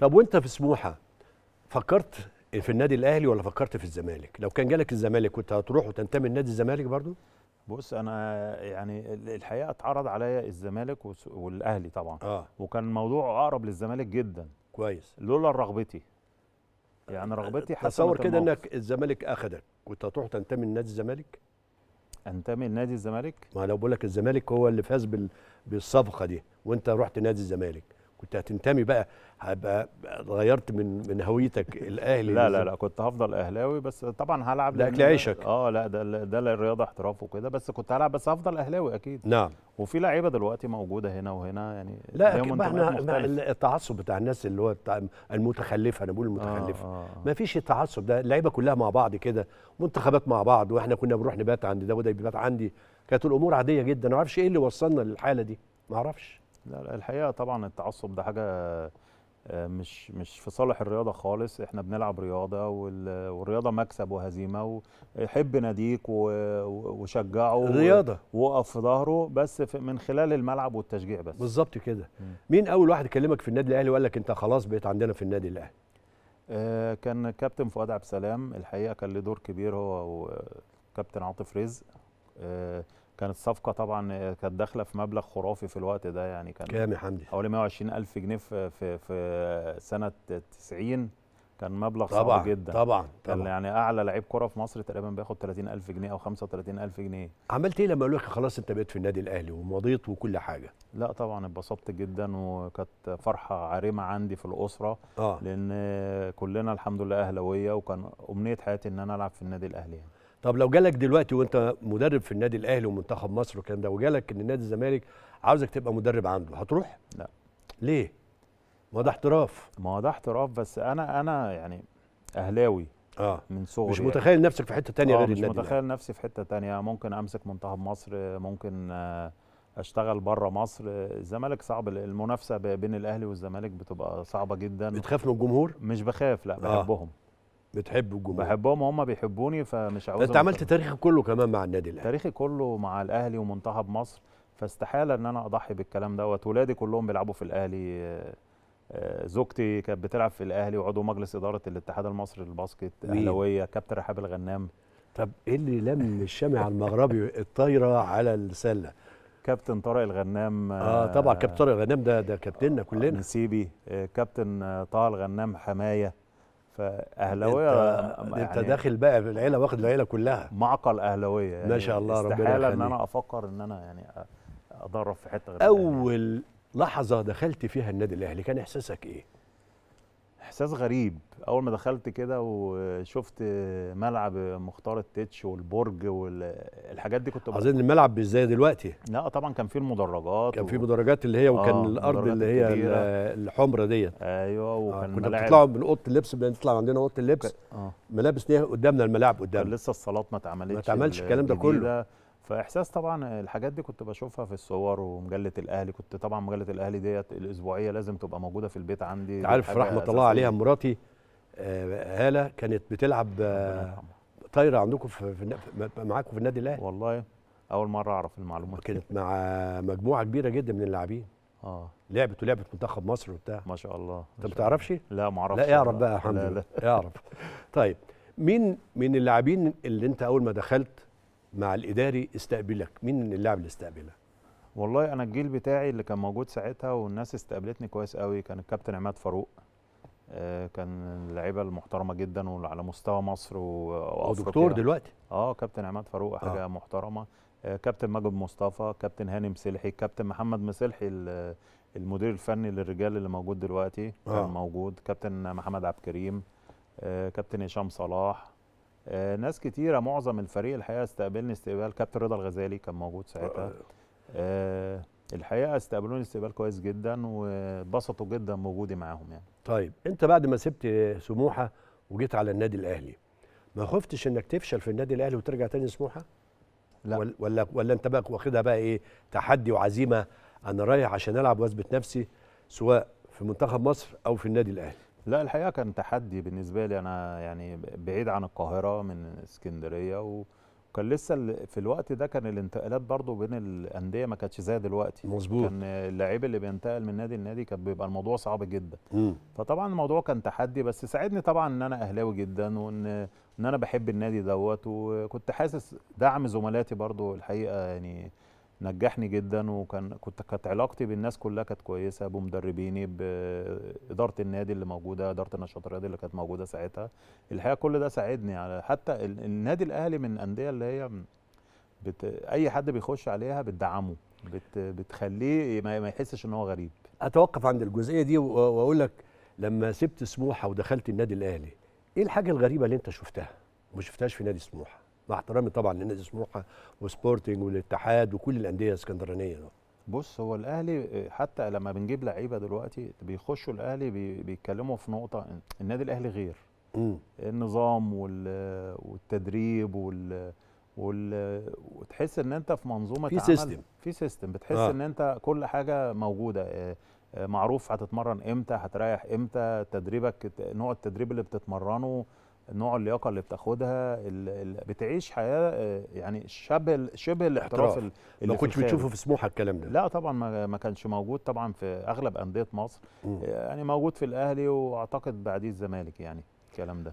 طب وانت في سموحه فكرت في النادي الاهلي ولا فكرت في الزمالك لو كان جالك الزمالك كنت هتروح وتنتمي لنادي الزمالك برضو بص انا يعني الحقيقه اتعرض عليا الزمالك والاهلي طبعا آه. وكان الموضوع اقرب للزمالك جدا كويس لولا رغبتي يعني رغبتي حسمت تصور كده انك الزمالك اخدك كنت هتروح تنتمي لنادي الزمالك انتمي لنادي الزمالك ما لو بقول لك الزمالك هو اللي فاز بالصفقه دي وانت رحت نادي الزمالك كنت هتنتمي بقى هبقى غيرت من من هويتك الاهلي لا لا لا كنت هفضل اهلاوي بس طبعا هلعب ده اكل عيشك اه لا ده ده الرياضه احتراف وكده بس كنت هلعب بس هفضل اهلاوي اكيد نعم وفي لعيبه دلوقتي موجوده هنا وهنا يعني لا ما احنا التعصب بتاع الناس اللي هو المتخلفه انا بقول المتخلفه آه آه. ما فيش التعصب ده اللعيبه كلها مع بعض كده منتخبات مع بعض واحنا كنا بنروح نبات عند ده وده بيبات عندي كانت الامور عاديه جدا ما اعرفش ايه اللي وصلنا للحاله دي ما اعرفش لا الحقيقه طبعا التعصب ده حاجه آه، مش مش في صالح الرياضه خالص احنا بنلعب رياضه والرياضه مكسب وهزيمه وحب ناديك وشجعه رياضه وقف في ظهره بس من خلال الملعب والتشجيع بس بالظبط كده مين اول واحد كلمك في النادي الاهلي وقال لك انت خلاص بقيت عندنا في النادي الاهلي آه، كان كابتن فؤاد عبد السلام الحقيقه كان له دور كبير هو وكابتن عاطف رزق آه، كانت صفقه طبعا كانت داخله في مبلغ خرافي في الوقت ده يعني كان كام يا حمدي؟ حوالي 120 الف جنيه في في, في سنه 90 كان مبلغ طبعا صعب جدا طبعا كان طبعا يعني اعلى لعيب كره في مصر تقريبا بياخد 30000 جنيه او 35000 جنيه عملت ايه لما قالوا لك خلاص انت بقيت في النادي الاهلي ومضيت وكل حاجه لا طبعا اتبسطت جدا وكانت فرحه عارمه عندي في الاسره آه. لان كلنا الحمد لله اهلاويه وكان امنيه حياتي ان انا العب في النادي الاهلي يعني. طب لو جالك دلوقتي وانت مدرب في النادي الاهلي ومنتخب مصر والكلام ده وجالك ان نادي الزمالك عاوزك تبقى مدرب عنده هتروح؟ لا ليه؟ ما ده احتراف ما ده احتراف بس انا انا يعني اهلاوي اه من صغري مش يعني. متخيل يعني. نفسك في حته تانية آه غير النادي مش متخيل يعني. نفسي في حته تانية ممكن امسك منتخب مصر ممكن آه، اشتغل بره مصر الزمالك صعب المنافسه بين الاهلي والزمالك بتبقى صعبه جدا بتخاف من الجمهور مش بخاف لا آه. بحبهم آه. بتحب الجمهور بحبهم وهم بيحبوني فمش عاوز انت عملت تاريخك كله كمان مع النادي الاهلي تاريخي كله مع الاهلي ومنتخب مصر فاستحاله ان انا اضحي بالكلام دوت ولادي كلهم بيلعبوا في الاهلي آه، آه، زوجتي كانت بتلعب في الاهلي وعضو مجلس اداره الاتحاد المصري للباسكت اهلاويه كابتن رحاب الغنام طب ايه اللي لم الشمع المغربي الطايره على السله كابتن طارق الغنام اه طبعا كابتن طارق الغنام ده ده كابتننا آه، كلنا نسيبي كابتن طه الغنام حمايه فاهلاويه انت, يعني انت داخل بقى العيله واخد العيله كلها معقل اهلاويه يعني ما شاء الله ربنا يخليك استحاله ان انا افكر ان انا يعني ادرب في حته غير اول لحظه دخلت فيها النادي الاهلي كان احساسك ايه؟ احساس غريب اول ما دخلت كده وشفت ملعب مختار التتش والبرج والحاجات دي كنت اظن الملعب مش زي دلوقتي لا طبعا كان فيه المدرجات كان و... فيه مدرجات اللي هي آه، وكان آه الارض اللي هي الحمراء الحمره ديت ايوه آه، وكان آه كنا بتطلعوا من اوضه اللبس بنطلع عندنا اوضه اللبس آه. ملابس قدامنا الملاعب قدامنا لسه الصالات ما اتعملتش ما اتعملش الكلام ده كله فاحساس طبعا الحاجات دي كنت بشوفها في الصور ومجله الاهلي كنت طبعا مجله الاهلي ديت الاسبوعيه لازم تبقى موجوده في البيت عندي عارف رحمه الله عليها مراتي آه، هاله كانت بتلعب آه، طايره عندكم في, معاكم في النادي الاهلي والله اول مره اعرف المعلومه كانت مع مجموعه كبيره جدا من اللاعبين اه لعبت ولعبت منتخب مصر وبتاع ما شاء الله انت ما تعرفش؟ لا ما اعرفش لا اعرف بقى الحمد لله اعرف طيب مين من اللاعبين اللي انت اول ما دخلت مع الاداري استقبلك مين اللاعب اللي استقبلك والله انا الجيل بتاعي اللي كان موجود ساعتها والناس استقبلتني كويس قوي كان الكابتن عماد فاروق آه، كان اللعيبه المحترمه جدا وعلى مستوى مصر وافريقيا دكتور دلوقتي اه كابتن عماد فاروق آه. حاجه آه. محترمه كابتن ماجد مصطفى كابتن هاني مسلحي كابتن محمد مسلحي المدير الفني للرجال اللي موجود دلوقتي آه. كان موجود كابتن محمد عبد الكريم آه، كابتن هشام صلاح آه، ناس كتيره معظم الفريق الحقيقه استقبلني استقبال كابتن رضا الغزالي كان موجود ساعتها أه, آه، الحقيقه استقبلوني استقبال كويس جدا وبسطوا جدا بوجودي معاهم يعني طيب انت بعد ما سبت سموحه وجيت على النادي الاهلي ما خفتش انك تفشل في النادي الاهلي وترجع تاني سموحه لا ولا ولا, ولا انت بقى واخدها بقى ايه تحدي وعزيمه انا رايح عشان العب واثبت نفسي سواء في منتخب مصر او في النادي الاهلي لا الحقيقه كان تحدي بالنسبه لي انا يعني بعيد عن القاهره من اسكندريه و... كان لسه في الوقت ده كان الانتقالات برضو بين الانديه ما كانتش زي دلوقتي مظبوط كان اللعيب اللي بينتقل من نادي لنادي كان بيبقى الموضوع صعب جدا مم. فطبعا الموضوع كان تحدي بس ساعدني طبعا ان انا اهلاوي جدا وان ان انا بحب النادي دوت وكنت حاسس دعم زملاتي برضو الحقيقه يعني نجحني جدا وكان كنت كانت علاقتي بالناس كلها كانت كويسه بمدربيني باداره النادي اللي موجوده اداره النشاط الرياضي اللي كانت موجوده ساعتها الحقيقه كل ده ساعدني على حتى النادي الاهلي من الانديه اللي هي بت... اي حد بيخش عليها بتدعمه بت... بتخليه ما يحسش ان هو غريب اتوقف عند الجزئيه دي واقول لك لما سبت سموحه ودخلت النادي الاهلي ايه الحاجه الغريبه اللي انت شفتها وما شفتهاش في نادي سموحه مع احترامي طبعا لنادي سموحه وسبورتنج والاتحاد وكل الانديه الاسكندرانيه بص هو الاهلي آه، حتى لما بنجيب لعيبه دلوقتي بيخشوا الاهلي بيتكلموا في نقطه النادي الاهلي غير مم. النظام والتدريب وال وال... وتحس ان انت في منظومه في سيستم في سيستم بتحس آه. ان انت كل حاجه موجوده آه، آه، معروف هتتمرن امتى هتريح امتى تدريبك نوع التدريب اللي بتتمرنه نوع اللياقه اللي بتاخدها بتعيش حياه آه، يعني شبه شبه الاحتراف اللي ما كنتش بتشوفه في سموحه الكلام ده لا طبعا ما كانش موجود طبعا في اغلب انديه مصر م. يعني موجود في الاهلي واعتقد بعديه الزمالك يعني الكلام ده